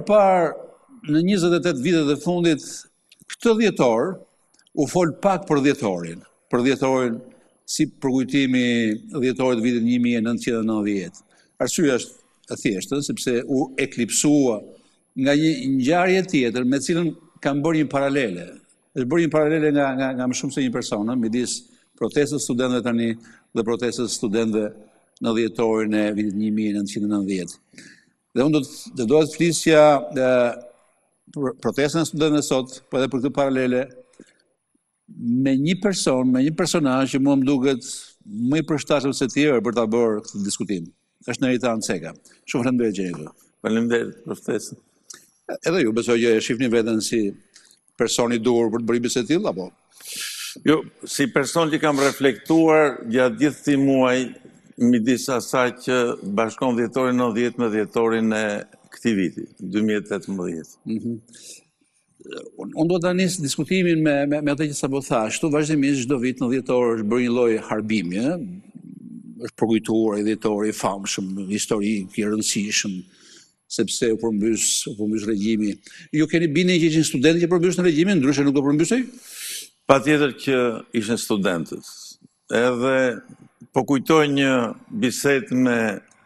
të parë në 28 vite të fundit këtë dhjetor u fol pak për dhjetorin, për dhjetorin si përkujtimi dhjetorit të vitit 1990. Arsyeja është e thjeshtë, sepse u eklipsua nga një ngjarje tjetër me cilën kam bërë një paralele. Është bërë një paralele nga nga nga më shumë se një person, midis protestës studentëve tani dhe protestës studentëve në dhjetorin e vitit 1990. Dhe unë do të do të flisja protestën së e sot, po edhe për këtë paralele, me një person, me një personaj që mua më duket më i përshtashëm se tjerë për të bërë këtë diskutim. është në rita seka. Shumë rëndë bërë gjenjë. Falem dhe protestën. Edhe ju, besoj që e shifni vetën si personi duhur për të bërë bëse tjilë, apo? Jo, si person që kam reflektuar gjatë gjithë ti muaj mi disa sa që bashkon në 90 me dhjetorin në këti viti, 2018. Unë do të anisë diskutimin me, me, atë që sa po thashtu, vazhdimisht shdo vit në djetori është bërë një loj harbimje, ja? është përgujtuar e djetori famshëm, histori i rëndësishëm, sepse u përmbys, u përmbys regjimi. Ju keni bini që ishin studentë që përmbys në regjimin, ndryshe nuk do përmbysoj? Pa tjetër që ishin studentët. Edhe Po kujtoj një biset me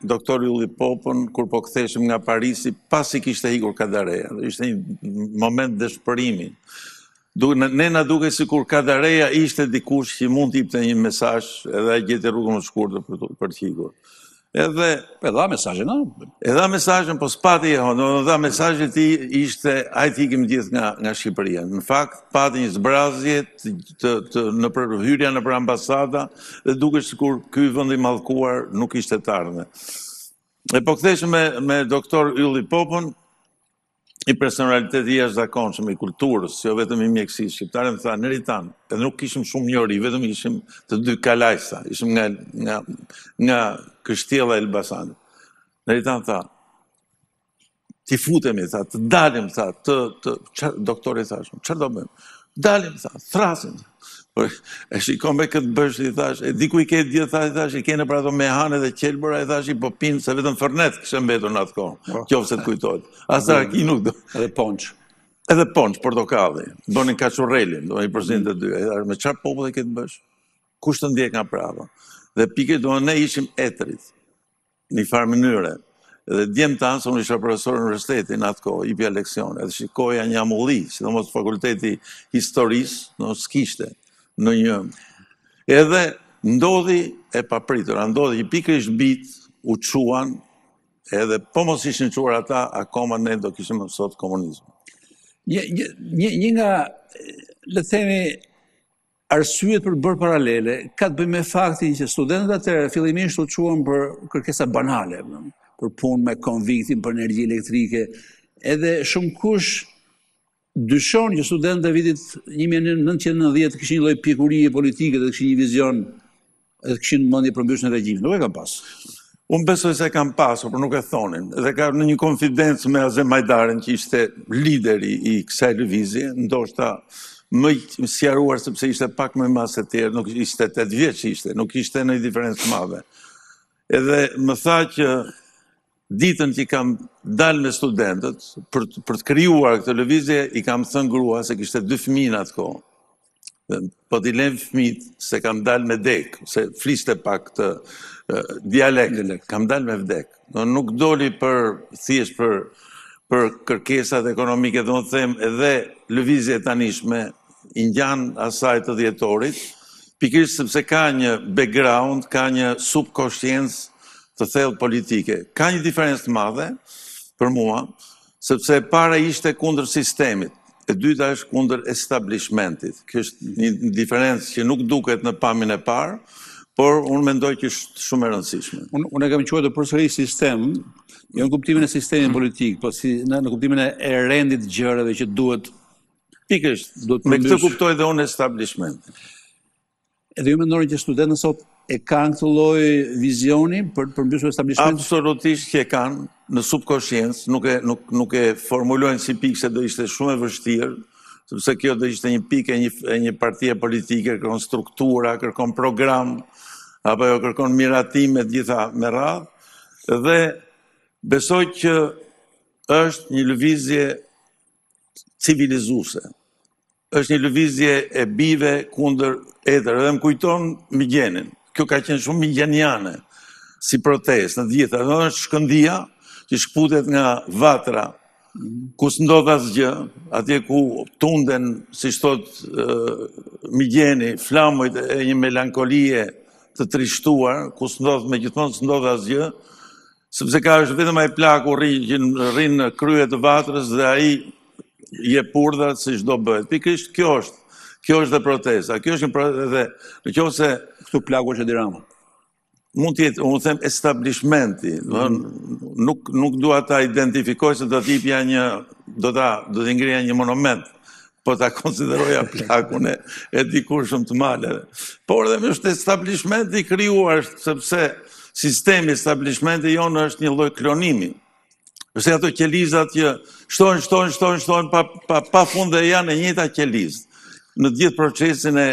doktor Julli Popën, kur po këtheshim nga Parisi, pas i kishte hikur kadareja, ishte një moment dëshpërimi. Ne në duke si kur kadareja ishte dikush që mund t'i për një mesaj edhe e gjeti rrugën më shkurë për të Edhe... E dha mesajën, no? E dha mesajën, po s'pati e honë, e dha mesajën ti ishte, a i t'i gjithë nga Shqipëria. Në fakt, pati një zbrazjet në përhyrja në për ambasada, dhe duke shë kur këj vëndi malkuar nuk ishte tarnë. E po këtheshme me doktor Ylli Popon, i personaliteti i jashtë zakonshëm, i kulturës, jo vetëm i mjekësi, shqiptare më tha, nëri tanë, edhe nuk ishëm shumë njëri, vetëm ishim të dy kalajsa, ishim nga, nga, nga kështjela Elbasanit. Nëri tha, ti futemi, tha, të dalim, tha, të, të, qar, doktori qërë do bëjmë? dalim, tha, thrasim, Por, e shikon me këtë bësh, i thash, e diku i ketë djetë, i thash, i kene pra ato me hanë dhe qelbëra, i thash, i popinë, se vetën fërnet kështë mbetur në atë kohë, kjovë po. se të kujtojt. Asa, ki nuk do. Edhe ponqë. Edhe ponqë, portokalli. Bonin kacurelin, do një përsin të dy. Me qarë popullë e këtë bësh? Kushtë të ndjek nga prava? Dhe pike, do ne ishim etrit, një farë mënyre, Dhe djem të anë, së unë isha profesor në universitetin atë kohë, i pja leksion, edhe shikoja një amulli, si dhe mos fakulteti historisë, në skishte, në një. Edhe, ndodhi e papritur, ndodhi i pikrish bit, u quan, edhe po mos ishin quar ata, akoma ne do kishim në sot komunizm. Një nga, le themi, arsyet për bërë paralele, ka të bëjmë e faktin që studentët atërë, fillimisht u quan për kërkesa banale, në në për punë me konviktin për energji elektrike. Edhe shumë kush dyshon që studentët e vitit 1990 kishin loj lloj pikurie politike dhe kishin një vizion edhe kishin mendje për mbyshjen e regjimit. Nuk e kanë pas. Unë besoj se kanë pasur, por nuk e thonin. Dhe ka në një konfidencë me Azem Majdaren që ishte lideri i kësaj lëvizje, ndoshta më sjaruar sepse ishte pak më masë të tjerë, nuk ishte 8 vjeqë, ishte, nuk ishte në diferencë të madhe. Edhe më tha që ditën që i kam dalë me studentët, për të kryuar këtë lëvizje, i kam thënë grua se kështë dy fëmina atë kohë. Po t'i lem fëmit se kam dalë me dekë, se fliste pak të dialekë, kam dalë me vdekë. Nuk doli për thjesht për kërkesat ekonomike, dhe më të edhe lëvizje të anishme, i njanë asaj të djetorit, pikrisë sepse ka një background, ka një subkoshtjensë të thellë politike. Ka një diferencë të madhe për mua, sepse para ishte kundër sistemit, e dyta është kundër establishmentit. Kjo është një diferencë që nuk duket në pamjen e parë, por unë mendoj që është shumë e rëndësishme. Unë unë e kam thënë përsëri sistem, jo në kuptimin e sistemit mhm. politik, por si në, në kuptimin e rendit gjërave që duhet Pikësht, me këtë kuptoj dhe unë establishment. Edhe ju me nërën që studentën sot e kanë këtë lojë vizioni për për e establishment? Absolutisht që e kanë në subkoshjens, nuk e nuk nuk e formulojnë si pikë se do ishte shumë e vështirë, sepse kjo do ishte një pikë e një e një partie politike, kërkon struktura, kërkon program apo jo kërkon miratim me gjitha me radhë dhe besoj që është një lëvizje civilizuese është një lëvizje e bive kundër edhe, dhe më kujton më gjenin kjo ka qenë shumë janjane si protest në djetë, dhe në shkëndia që shkëputet nga vatra, ku së ndodhë asë gjë, atje ku tunden, si shtot uh, migjeni, flamojt e një melankolie të trishtuar, ku së ndodhë me gjithmonë së ndodhë asë gjë, sepse ka është vetëm e plaku rinë në kryet të vatrës dhe aji je purdhat si shdo bëhet. Pikrisht, kjo është, kjo është dhe protesta, kjo është një protesta dhe në kjo se, këtu plaku është e dirama. Mund të jetë, unë them, establishmenti. nuk, nuk duha ta identifikoj se do t'i pja një, do t'a, do t'i ngrija një monument, po ta konsideroja plakun e, e dikur shumë të male. Por dhe më është establishmenti kryuar, sepse sistemi establishmenti jonë është një loj kronimi. Vëse ato qelizat që shtojnë, shtojnë, shtojnë, shtojnë, pa, pa, fund dhe janë e njëta kjelizë në gjithë procesin e,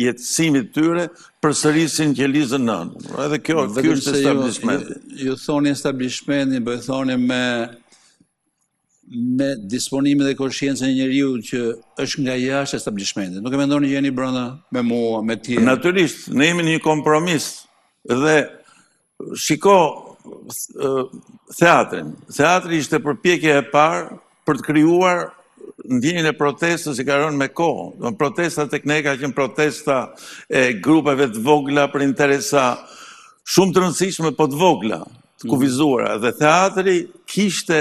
jetësimit tyre për sërisin që lizën nënë. Edhe kjo, kjo është establishment. Ju, thoni establishment, një po bëjë thoni me me disponimin dhe koshiencën e njeriu që është nga jashtë establishmentit. Nuk e mendoni një jeni brenda me mua, me ti. Natyrisht, ne jemi në një kompromis dhe shiko teatrin. Teatrin ishte përpjekja e parë për të krijuar ndjenjën e protestës i ka rënë me kohë. Protestat e këne ka qenë protesta e grupeve të vogla për interesa shumë të rëndësishme për po të vogla të mhm. kuvizuara. Dhe teatri kishte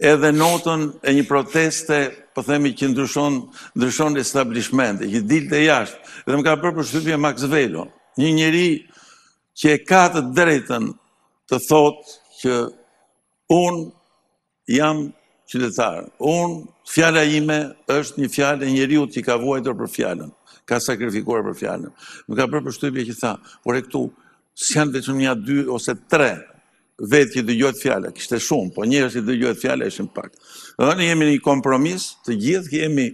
edhe notën e një proteste po themi që ndryshon, ndryshon establishmenti, që dilë të jashtë, dhe më ka bërë për shqypje Max Velo, një njëri që e ka të drejten të thotë që unë jam qytetarë. Unë, fjala ime është një fjale njeriu që ka vuajtur për fjalën, ka sakrifikuar për fjalën. Më ka bërë përshtypje që tha, por e këtu s'kan vetëm një dy ose tre vetë që dëgjohet fjala, kishte shumë, po njerëz që dëgjohet fjala ishin pak. Dhe ne jemi në një kompromis, të gjithë kemi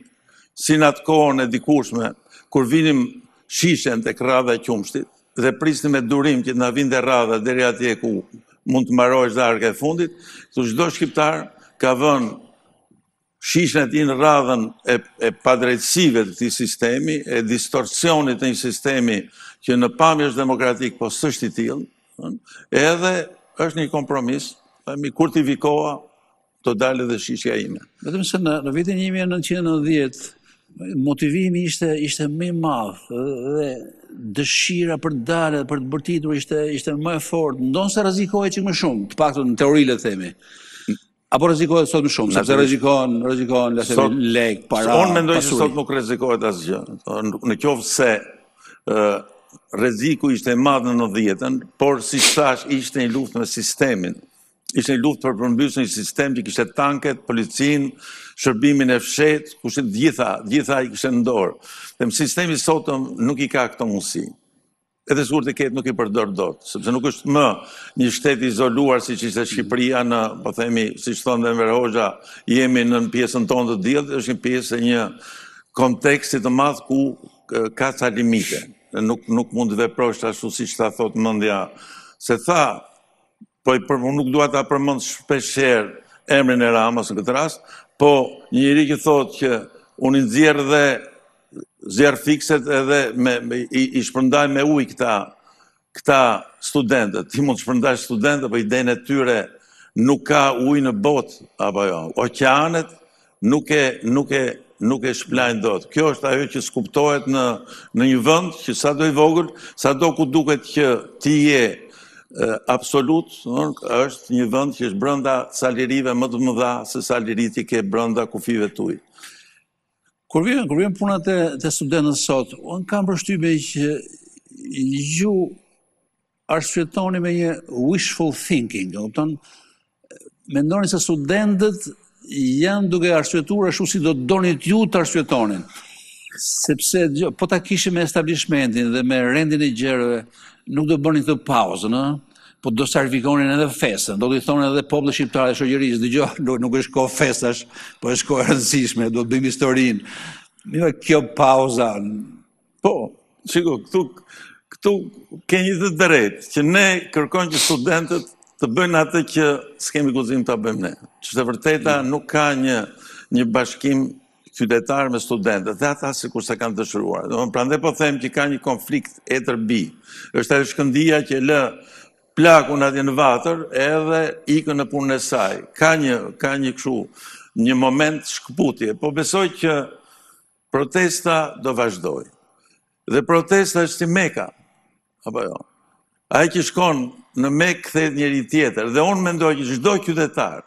si në atë kohën e dikushme, kur vinim shishen të kradha e qumshtit, dhe prisnim me durim që të në vind e radha dheri atje ku mund të marojsh dhe arke e fundit, të gjdo shqiptarë ka vënë shishën i në radhën e, e padrejtësive të këti sistemi, e distorsionit të një sistemi që në pami është demokratik, po sështë i tilë, edhe është një kompromis, mi kur t'i vikoa, të dalë dhe shishja ime. Vetëm se në, në vitin 1990, motivimi ishte, ishte më madhë dhe dëshira për të dalë dhe për të bërtitur ishte, ishte më e fort, ndonë se razikohet që më shumë, të pak të në teori themi, Apo rezikohet sot më shumë, sepse rezikohen, rezikohen, lesevi lek, para, pasurin. Së onë mendoj që sot nuk rezikohet asë gjë. Në kjovë se reziku ishte madhë në në dhjetën, por si shash ishte një luft me sistemin. Ishte një luft për përmbys një sistem që kishte tanket, policin, shërbimin e fshet, kushtë gjitha, gjitha i kishte ndorë. Dhe më sistemi sotëm nuk i ka këto mundësi edhe sigur të ketë nuk i përdor dot, sepse nuk është më një shtet izoluar si që ishte Shqipëria në, po themi, si që thonë dhe në verhoxha, jemi në pjesën tonë të djelë, është një pjesë e një kontekstit të madhë ku ka ca limite. Nuk, nuk mund të veprosht ashtu si që ta thotë mëndja, se tha, po nuk duha ta përmënd shpesher emrin e ramës në këtë rast, po njëri që thotë që unë i nëzjerë dhe zjerë fikset edhe me, i, shpërndaj me uj këta, këta studentët. Ti mund shpërndaj studentët, për po i e tyre nuk ka uj në bot, apo jo, oqeanet nuk e, nuk e, nuk e shplajnë dot. Kjo është ajo që skuptohet në, në një vënd, që sa do i vogël, sa do ku duket që ti je absolut, është një vënd që është brënda salirive më të më dha, se saliriti ke brënda kufive të ujë. Kur vjen, kur vjen puna te te studentët sot, un kam përshtypje që ju arsyetoni me një wishful thinking, do të mendoni se studentët janë duke arsyetuar ashtu si do donit ju të arsyetonin. Sepse po ta kishim me establishmentin dhe me rendin e gjërave, nuk do bënin këtë pauzën, ëh po do sarvikonin edhe fesën, do t'i i thonë edhe poble shqiptare shogjerisë, dhe gjo, nuk është ko fesash, po është ko rëndësishme, do të bëjmë historinë. Mirë, kjo pauza... Po, shiko, këtu, këtu ke një dhe drejtë, që ne kërkojnë që studentët të bëjnë atë që s'kemi guzim të bëjmë ne. Që të vërteta mm. nuk ka një, një bashkim qytetar me studentët, dhe ata si kurse kanë dëshëruar. Pra ndhe po them që ka një konflikt e tërbi. është e shkëndia që lë plakun atje në vatër edhe ikën në punën e saj. Ka një, ka një këshu, një moment shkëputje, po besoj që protesta do vazhdoj. Dhe protesta është i meka, apo jo. A e që shkon në mek këthet njëri tjetër, dhe onë mendoj që gjdo qytetar,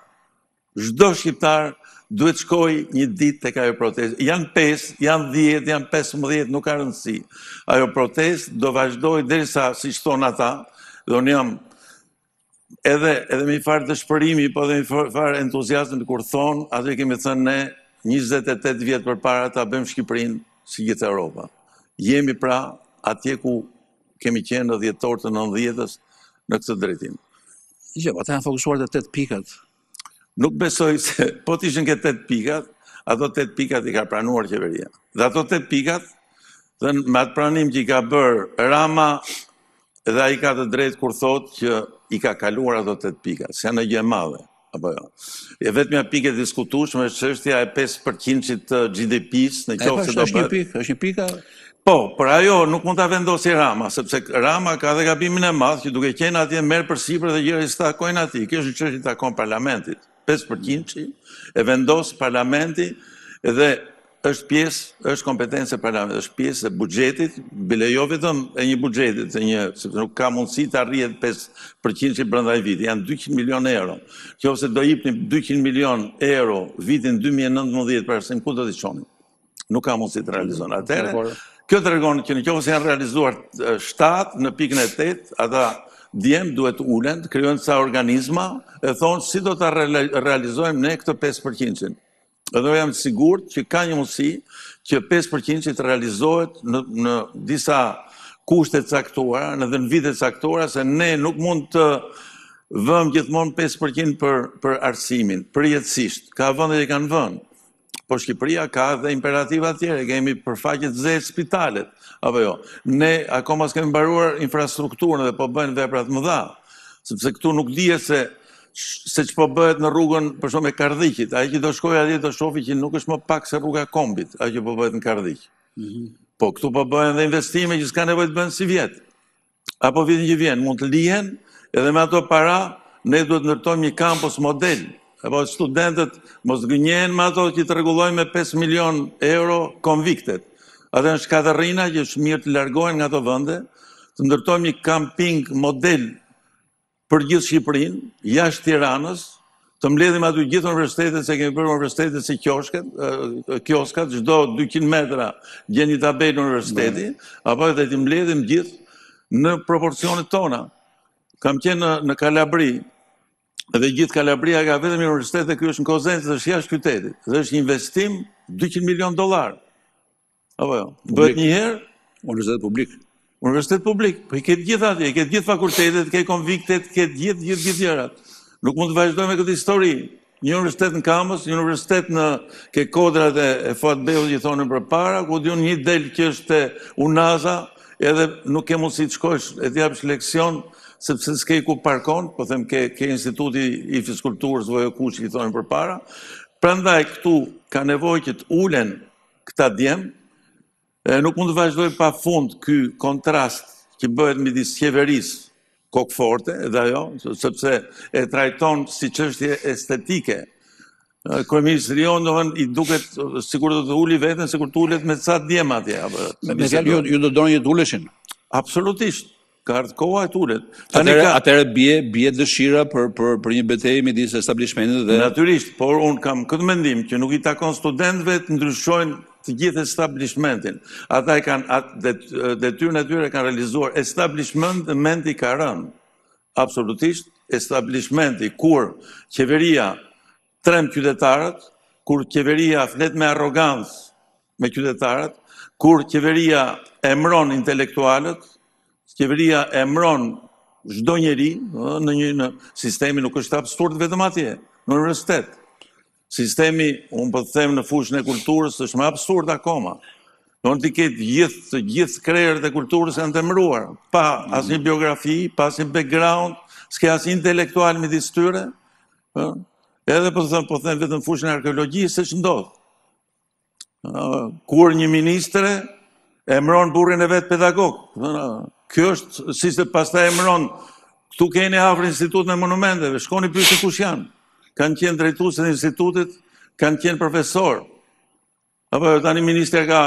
gjdo shqiptar, duhet shkoj një dit të kajo protest. Janë 5, janë 10, janë 15, nuk ka rëndësi. Ajo protest do vazhdoj dhe sa, si shtonë ata, dhe unë jam edhe, edhe mi farë të shpërimi, po dhe mi farë entuziasmin kur thonë, atë e kemi thënë ne 28 vjetë për para ta bëjmë Shqiprinë si gjithë Europa. Jemi pra atje ku kemi qenë në djetëtorë të nëndhjetës në këtë drejtim. Gjë, pa të janë fokusuar të 8 pikat. Nuk besoj se, po të ishën këtë 8 pikat, ato 8 pikat i ka pranuar qeveria. Dhe ato 8 pikat, dhe me atë pranim që i ka bërë Rama, Dhe a i ka të drejtë kur thotë që i ka kaluar ato të të pika, se janë e gjë madhe, apo jo. E vetë mja pike diskutushme, që po, është tja e 5% që të GDP-s në qofë që do bërë. E pa është një pika? Po, për ajo, nuk mund të vendosë Rama, sepse Rama ka dhe gabimin e madhë, që duke qenë ati e merë për Shqipër dhe gjërë i stakojnë ati, kjo është në qështë i takon parlamentit. 5% e vendohë parlamenti dhe është pjesë, është kompetencë e parlamentit, është pjesë e bugjetit, bile jo vetëm e një bugjetit, e një, sepse nuk ka mundësi të arrijet 5% që i brënda vitë, janë 200 milion e euro. Kjo vëse do jipëni 200 milion e euro vitin 2019, për asim ku do të qoni, nuk ka mundësi të realizonë. Atere, kjo të regonë që në kjo janë realizuar 7 në pikën e 8, ata djem duhet ulen, kryonë të sa organizma, e thonë si do të realizojmë ne këtë 5%. Edhe jam sigurt që ka një mundësi që 5% që të realizohet në, në disa kushtet caktuara, në dhe në vitet caktuara, se ne nuk mund të vëm gjithmonë 5% për, për arsimin, për jetësisht. Ka vende që kanë vënë po Shqipëria ka dhe imperativa tjere, kemi përfaqet zetë spitalet, apo jo. Ne akoma s'kem baruar infrastrukturën dhe po bëjnë veprat më dha, sepse këtu nuk dhije se se që po bëhet në rrugën për shumë e kardikit, a e që do shkoj atje të shofi që nuk është më pak se rruga kombit, a që po bëhet në kardik. Mhm. Po, këtu po bëhen dhe investime që s'ka nevojt bëhen si vjetë. Apo vjetën që vjenë, mund të lihen, edhe me ato para, ne duhet nërtojmë një kampus model. Apo studentët mos gënjen me ato që të regulojnë me 5 milion euro konviktet. Ate në shkaterina që është mirë të largohen nga të vënde, të ndërtojmë një camping model për gjithë Shqipërinë, jashtë Tiranës, të mbledhim aty gjithë universitetet se kemi bërë universitetet se kioskat, eh, kioskat çdo 200 metra gjeni tabelën universitetit, apo edhe të mbledhim gjithë në proporcionet tona. Kam qenë në, Kalabri dhe gjithë Kalabria ka vetëm universitetet këtu është në Kozenë, është jashtë qytetit. Dhe është një investim 200 milion dollar. Apo jo, bëhet një herë universitet publik. Universitet publik, për po i këtë gjithë atje, i këtë gjithë fakultetet, i konviktet, i ketë gjithë, gjithë, gjithë gjërat. Nuk mund të vazhdojmë e këtë histori. Një universitet në Kamës, një universitet në ke kodrat e, e Fuat që i thonë në përpara, ku dhjo një del që është unaza, edhe nuk ke mund si të shkosh, e të japësh leksion, sepse s'ke ku parkon, po them ke, ke instituti i fiskulturës, vojë kush që i thonë në përpara. Prandaj, këtu ka nevoj që të ulen këta djemë, nuk mund të vazhdoj pa fund ky kontrast që bëhet me disë kokforte, dhe jo, sëpse e trajton si qështje estetike. Kërëmisë rion, do i duket, sigur do të uli vetën, sigur të ullet me ca djema atje. Me fjallë, ju do dojnë të ulleshin? Absolutisht, ka koha e të ullet. Atere, bje, bje dëshira për, për, për një betej me disë establishmentet dhe... Naturisht, por unë kam këtë mendim që nuk i takon studentve të ndryshojnë të gjithë establishmentin. Ata i kanë, dhe tyrën e tyre kanë realizuar establishment dhe mendi ka rënë. Absolutisht, establishmenti kur qeveria trem qytetarët, kur qeveria flet me arrogancë me qytetarët, kur qeveria emron intelektualët, qeveria emron zhdo njeri, në një sistemi nuk është absurd vetëm atje, në universitetë sistemi, unë për po të themë në fushën e kulturës, është më absurd akoma. Do në të ketë gjithë të gjithë krejërët e kulturës e në të mëruar, pa asë një mhm. biografi, pa asë një background, s'ke asë intelektual me disë tyre, edhe për po të themë, për them, vetë po vetëm fushën e arkeologjisë, se që ndodhë. Kur një ministre e mëron burin e vetë pedagog, kjo është, si se pas ta e mëron, këtu keni hafër institut në monumenteve, shkoni për kush janë kanë qenë drejtuesit e institutit, kanë qenë profesor. Apo tani minister ka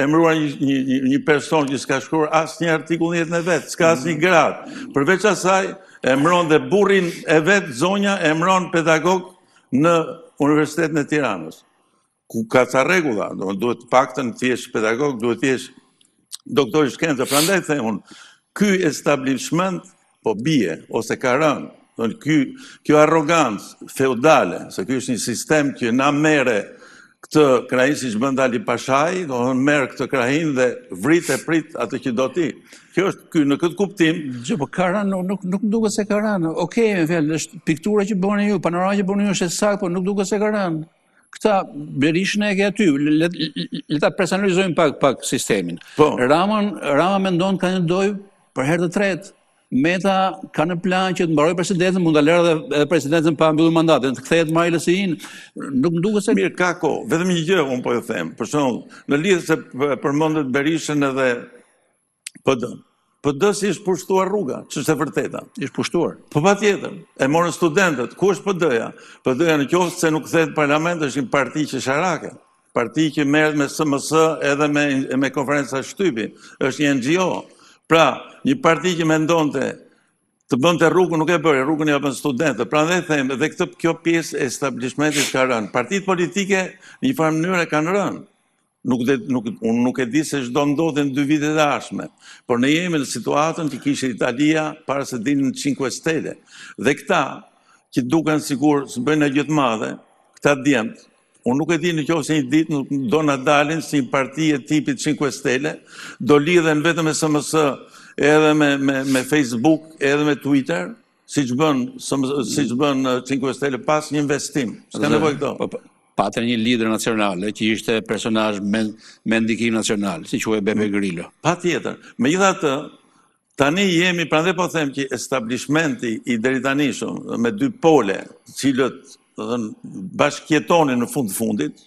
emëruar një, një një person që s'ka shkruar një artikull në vet, s'ka asnjë mm. grad. Përveç asaj, emëron dhe burrin e vet, zonja emron pedagog në Universitetin e Tiranës. Ku ka ca rregulla, do duhet të paktën të pedagog, duhet të doktorisht doktor i shkencave, prandaj them un, ky establishment po bie ose ka rënë kjo, kjo arrogant, feudale, se kjo është një sistem që na mere këtë krajin si që li pashaj, do në mere këtë krajin dhe vrit e prit atë që do ti. Kjo është kjo në këtë kuptim. Gjë, po karan, nuk, nuk duke se karan. Oke, okay, fjallë, është piktura që bërën ju, panorama që bërën ju është e sakë, po nuk duke se karan. Këta berishën e ke aty, le ta pak, pak sistemin. Po. Rama, Rama me ndonë ka një dojë për herë të tretë. Meta ka në plan që të mbaroj presidentin, mund të lërë dhe presidentin pa mbyllur mandatin, të kthehet më ilës Nuk më duke se mirë ka ko, vetëm një gjë un po e them. Për shembull, në lidhje se përmendet Berishën edhe PD. PD si është pushtuar rruga, ç'është e vërteta. Është pushtuar. Po patjetër. E morën studentët. Ku është PD-ja? PD-ja në qoftë se nuk kthehet parlament, është një parti që Parti që merret me SMS edhe me me konferenca shtypi, është një NGO. Pra, një parti që me ndonë të të të rrugën nuk e bërë, rrugën e bën studentët, pra dhe themë, dhe këtë kjo pjesë e establishmentit ka rënë. Partit politike një farë mënyrë rënë. ka në rënë. Unë nuk e di se shdo ndodhi në dy vite dhe ashme, por ne jemi në situatën që kishte Italia para se dinë në cinque Dhe këta, që duken sikur sigur së bëjnë e gjithë madhe, këta djemë, Unë nuk e di në qovë se një ditë nuk do në dalin si një parti e tipit 5 stele, do lidhen vetëm e SMS edhe me, me, me Facebook edhe me Twitter, si që bën, bën 5 uh, stele pas një investim. Ska ka këto? Po, po, patër një lider nacionale që ishte personaj me, me ndikim nacional, si që e Bebe Grillo. Pa tjetër, me gjitha të, Tani jemi, pra dhe po them që establishmenti i deritanishëm me dy pole, cilët të në bashkjetoni në fundë fundit,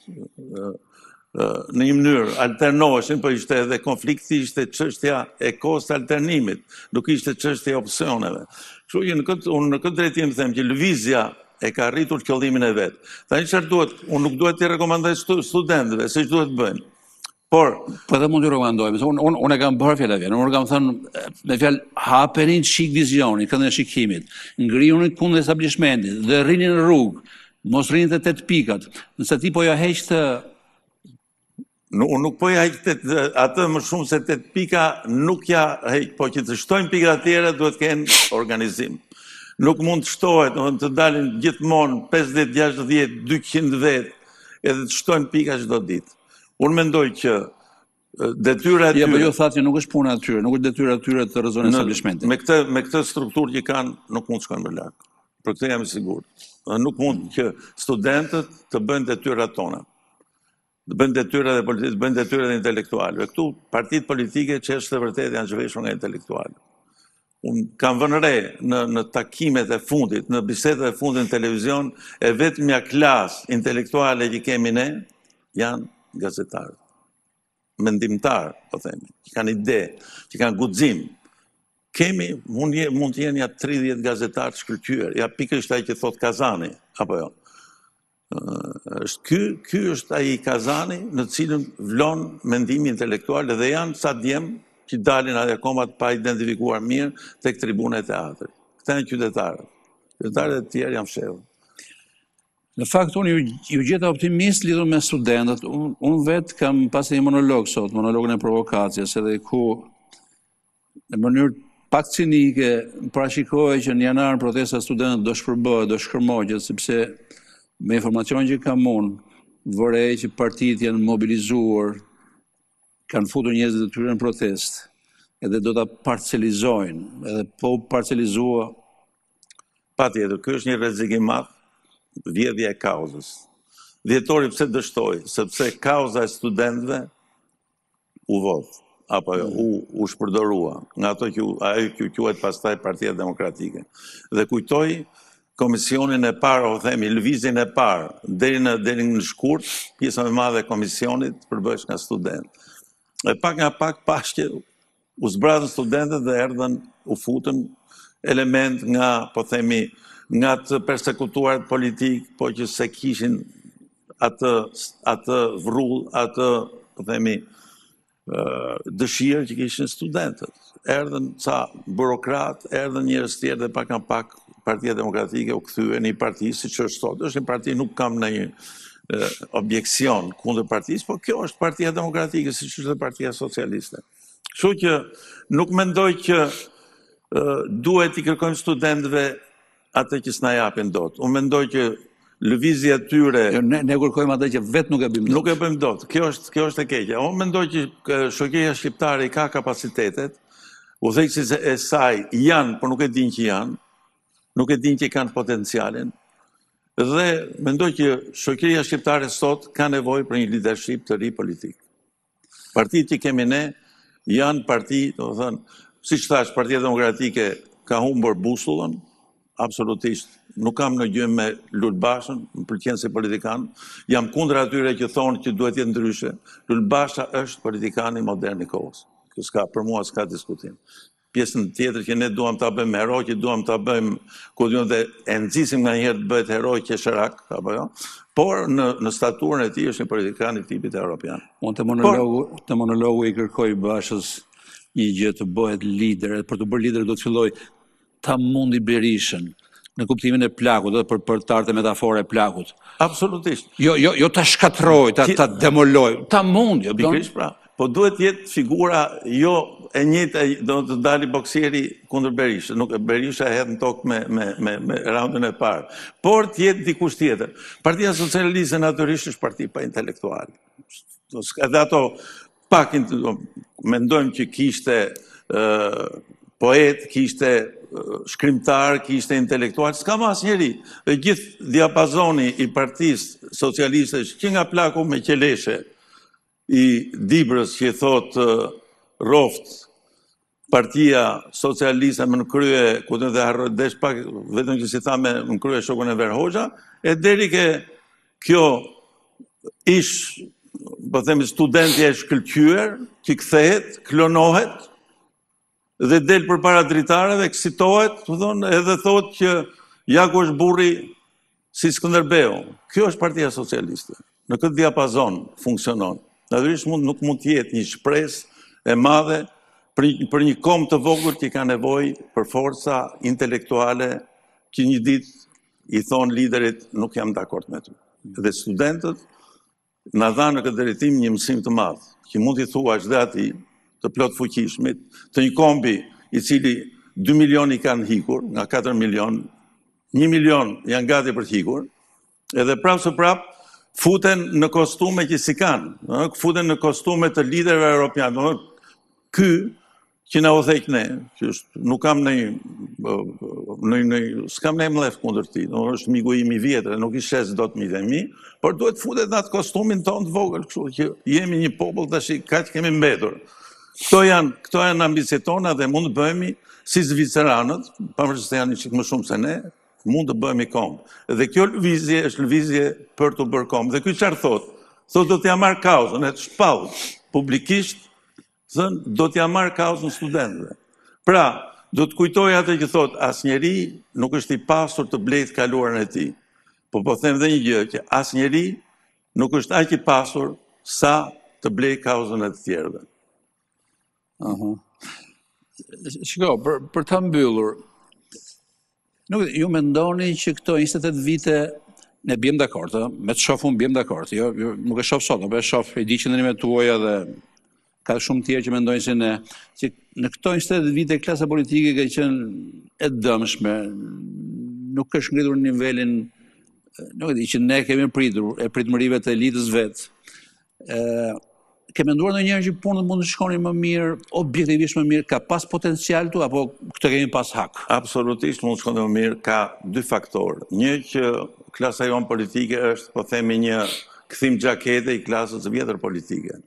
në një mënyrë alternoheshin, për po ishte edhe konflikti, ishte qështja e kost alternimit, nuk ishte qështja opcioneve. Që në këtë, unë në këtë drejtim të them që lëvizja e ka rritur këllimin e vetë. Tha një qërë duhet, unë nuk duhet të rekomendaj studentëve, po se që duhet të bëjnë. Por, Për edhe mund të rekomendojmë, se unë e kam bërë fjallë e vjenë, unë kam thënë, me fjallë, hapenin qik vizionit, këndën e shikimit, kundë establishmentit, dhe rinin rrugë, mos rrinë të tëtë pikat, nëse ti po ja heqë të... Nuk, nuk po ja heqë të atë më shumë se 8 pika nuk ja heqë, po që të shtojnë pika tjere duhet kënë organizim. Nuk mund të shtohet, nuk të dalin gjithmonë 50, 60, 200 vetë edhe të shtojnë pika qdo ditë. Unë mendoj që detyra e po tyre... Ja, për jo thatë që nuk është puna e tyre, nuk është detyra e tyre të rëzonë së sablishmente. Me këtë, me këtë që kanë, nuk mund të shkojnë më lakë për këtë jam i sigurt. Nuk mund që studentët të bëjnë detyrat tona. Të bëjnë detyra dhe politikë, të bëjnë detyrat e intelektualëve. Ktu partitë politike që është vërtet janë zhveshur nga intelektualë. Un kam vënë re në në takimet e fundit, në bisedat e fundit në televizion, e mja klas intelektuale që kemi ne janë gazetarët mendimtar, po themi, që kanë ide, që kanë guxim, kemi, mund të jenë ja 30 gazetarë shkëllqyër, ja pikër është ajë që thotë Kazani, apo jo. Ky është ajë Kazani në cilën vlon mendimi intelektual dhe janë sa djemë që dalin e komat pa identifikuar mirë të këtë tribune e teatrë. Këta në qytetarët. Qytetarët e tjerë jam shedhë. Në fakt, unë ju gjitha optimist lidhë me studentët. Unë vetë kam pasi një monolog sot, monologën e provokacijës, edhe ku në mënyrë pak cinike, parashikoj që në janarë protesta studentët do shpërbohet, do shkërmojgjët, sepse me informacion që kam unë, vërej që partit janë mobilizuar, kanë futu njëzit të tyre në protest, edhe do të parcelizojnë, edhe po parcelizua. Pati edhe, kjo është një rezikim matë, vjedhja e kauzës. Vjetori pëse dështoj, sepse kauza e studentëve u votë apo mm. u, u shpërdorua nga ato që ajo që quhet pastaj Partia Demokratike. Dhe kujtoj komisionin e parë, o themi, lëvizjen e parë, deri në deri në shkurt, pjesa më e madhe e komisionit përbëhesh nga student. E pak nga pak pashkë u zbrazën studentët dhe erdhën u futën element nga, po themi, nga të persekutuarët politikë, po që se kishin atë, atë vrull, atë, po themi, dëshirë që kishin studentët. Erdhen ca burokrat, erdhen njërës tjerë dhe pak në pak partia demokratike u e një parti si që është sot. është një parti nuk kam në një objekcion kundër partisë, po kjo është partia demokratike si që është partia socialiste. Shu që nuk mendoj që duhet i kërkojmë studentëve atë që s'na japin dot. Unë mendoj që lëvizje tyre... Jo, ne, kërkojmë atë që vetë nuk e bëjmë dotë. Nuk e bëjmë dotë, kjo është, kjo është e keqja. Unë mendoj që shokjeja shqiptare i ka kapacitetet, u thekë si se e saj janë, por nuk e din që janë, nuk e din që kanë potencialin, dhe mendoj që shokjeja shqiptare sot ka nevoj për një leadership të ri politik. Partit që kemi ne janë parti, të thënë, si që thash, partia demokratike ka humbër busullën, absolutisht nuk kam në gjëmë me Lulbashën, më pëlqen si politikan, jam kundër atyre që thonë që duhet jetë ndryshe. Lulbasha është politikan i modern i kohës. Kjo s'ka për mua s'ka diskutim. Pjesën tjetër që ne duam ta bëjmë hero, që duam ta bëjmë ku dhe të e nxisim nganjëherë të bëhet hero që shërak apo jo. Por në në staturën e tij është një politikan i tipit europian. Unë të monologu, monologu i kërkoj Bashës një gjë të bëhet lider, për të bërë lider do të filloj ta mundi Berishën, në kuptimin e plakut, për për të artë metaforë e plakut. Absolutisht. Jo jo jo ta shkatroj, ta ta demoloj, ta mund, jo bëj. pra. Po duhet jetë figura jo e njëtë, do të dali boksieri kundër Berishës, nuk Berisha hetë në tokë me me me raundin e parë, por të jetë dikush tjetër. Partia Socialiste natyrisht është parti pa intelektual. Do ato pak mendojmë që kishte ë poet, kishte shkrimtar, ki ishte intelektual, s'ka mas njeri, dhe gjithë diapazoni i partisë socialiste, që nga plaku me qeleshe i dibrës që i thotë roft partia socialiste më në krye, ku të dhe harë desh pak, vetëm që si thame në krye shokën e Verhoxha, e deri ke kjo ish, po themi, studentje e shkëllqyër, që këthehet, klonohet, dhe del për para dritare dhe kësitohet, të thonë, edhe thotë që jaku është burri si Skënderbeu. Kjo është partia socialiste. Në këtë diapazon funksionon. Në dhërish mund, nuk mund të jetë një shpres e madhe për, për një kom të vogur që ka nevoj për forca intelektuale që një dit i thonë liderit nuk jam dakord me të. Dhe studentët në dha në këtë drejtim një mësim të madhë që mund të thua është dhe ati të plot fuqishmit, të një kombi i cili 2 milion i kanë hikur, nga 4 milion, 1 milion janë gati për të hikur, edhe prapë së prapë futen në kostume që si kanë, futen në kostume të liderve europianë, në ky që na u thek ne, që është nuk kam ne në në s'kam ne mlef kundër ti, do është miku im i vjetër, nuk i shes dot mi dhe mi, por duhet futet në atë kostumin ton të vogël, kështu që jemi një popull shikë, ka që kemi mbetur. Këto janë, këto janë ambicit tona dhe mund të bëhemi si zviceranët, përmërështë se janë një qikë më shumë se ne, mund të bëhemi kom. Dhe kjo lëvizje është lëvizje për të bërë kombë. Dhe kjo qërë thotë, thotë do t'ja marrë kaosën, e të shpallë publikisht, thënë do t'ja marrë kaosën studentëve. Pra, do të kujtoj atë që thotë, as njeri nuk është i pasur të blejtë kaluar në ti. Po po them dhe një gjë, që as njeri nuk është aq i pasur sa të blejtë kaosën e të tjerëve. -huh. Shiko, për, të mbyllur, nuk, ju me ndoni që këto 28 vite ne bjem dhe kortë, me të shofë unë bjem dhe kortë, jo, jo, nuk e shofë sot, nuk e shofë, i di që në një me tuaja dhe ka shumë tjerë që mendojnë si ne, që në këto 28 vite klasa politike ka qenë e dëmshme, nuk është ngritur në nivelin, nuk e di që ne kemi pritur, e pritëmërive të elitës vetë, ke menduar në njërë që punë dhe mund të shkoni më mirë, objektivisht më mirë, ka pas potencial të, apo këtë kemi pas hakë? Absolutisht mund të shkoni më mirë, ka dy faktorë. Një që klasa jonë politike është, po themi një këthim gjakete i klasës të vjetër politike,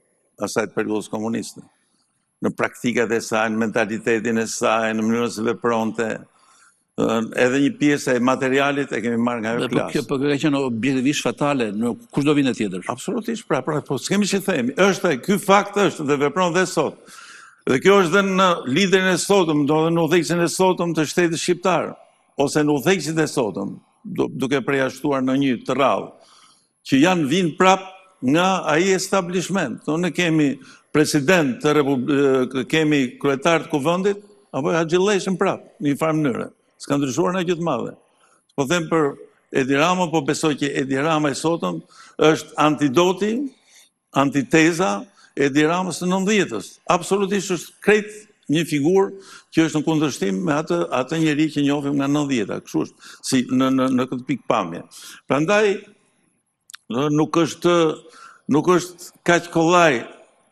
asajtë përgjullës komuniste. Në praktikat e sajnë, mentalitetin e sajnë, në mënyrës e vepronte, edhe një pjesë e materialit e kemi marrë nga e plasë. Dhe për po kjo po ka qenë objektivisht fatale, në kush do vinë e tjetër? Absolutisht, pra, pra, po, s'kemi që themi, është, kjo fakt është dhe vepron dhe sot. Dhe kjo është dhe në liderin e sotëm, do dhe në udhejqin e sotëm të shtetë shqiptarë, ose në udhejqin e sotëm, duke preja shtuar në një të rralë, që janë vinë prap nga aji establishment. Do në kemi president kemi kretartë kuvëndit, apo e haqilleshën prapë, një farë mënyre s'ka ndryshuar në gjithë madhe. Po them për Edi Rama, po besoj që Edi Rama e sotëm, është antidoti, antiteza Edi Ramës së 90 Absolutisht është krejt një figurë që është në kundërshtim me atë atë njerëz që njohim nga 90-a, kështu është si në në në këtë pikë pamje. ndaj, nuk është nuk është kaq kollaj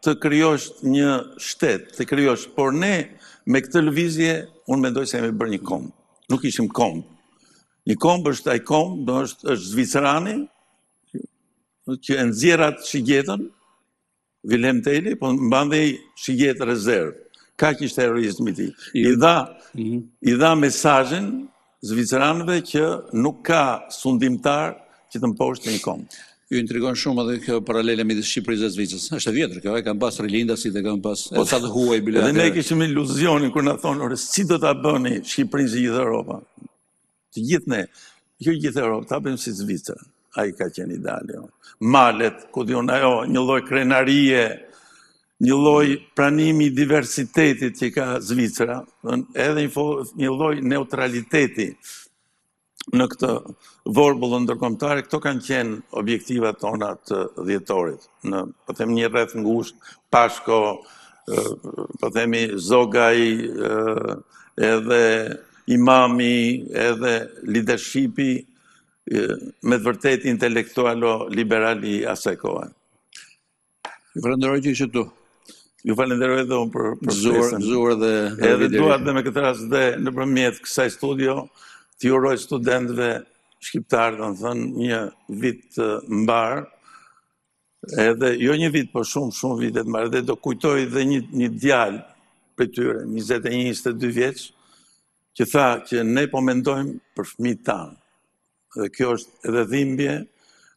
të krijosh një shtet, të krijosh, por ne me këtë lëvizje unë mendoj se me bërë një komë nuk ishim kom. Një kom është ai kom, do është është Zvicrani, që e nëzirat shigjetën, gjetën, Vilhem Teli, po në bandhe i që rezervë. Ka kështë terrorizmi ti. I dha mhm. mesajin Zvicranëve që nuk ka sundimtar që të mposhtë një komë ju intrigon shumë edhe kjo paralele midis Shqipërisë dhe Zvicës, Është e vjetër kjo, e kanë pas Rilinda si dhe kanë pas po, sa të huaj bile. Dhe ne kishim iluzionin kur na thonë, orës, si do ta bëni Shqipërinë gjithë Europa?" Të gjithë ne, jo gjithë Europa, ta bëjmë si Zvicra. Ai ka qenë ideal. Jo. Malet, ku diun ajo, një lloj krenarie, një lloj pranimi diversitetit që ka Zvicra, edhe një lloj neutraliteti në këtë vorbullë ndërkombëtare, këto kanë qenë objektivat tona të dhjetorit. Në, po themi një rreth ngushtë, Pashko, po themi Zogaj, edhe Imami, edhe leadershipi me të vërtet intelektualo liberali asaj kohe. Ju falenderoj që ishit tu. Ju falenderoj edhe unë për për zor, zor dhe edhe duat dhe me këtë rast dhe nëpërmjet kësaj studio t'i uroj studentve shqiptarë, dhe në thënë, një vit të mbarë, edhe jo një vit, po shumë, shumë vit e të mbarë, dhe do kujtoj dhe një, djalë për tyre, 21-22 vjeqë, që tha që ne po mendojmë për fmi tanë. Dhe kjo është edhe dhimbje,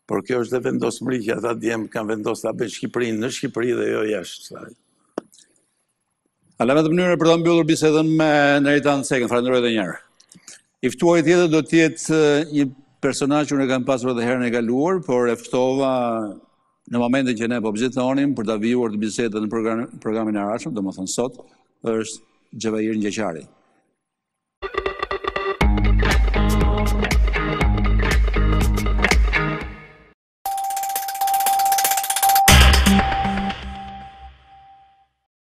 por kjo është dhe vendosë mri që ata djemë kanë vendosë të abën Shqipërinë, në Shqipëri dhe jo jashtë saj. A le me të mënyrë për të mbyllur bisedën me Neritan Sekën, farënërë edhe njerë. Iftuaj tjetër do tjetë një personaj që në kam pasur edhe herën e galuar, por eftova në momentin që ne po bizitonim për të vijuar të bisedën në programin e arashmë, do më thënë sot, është Gjevajir Njeqari.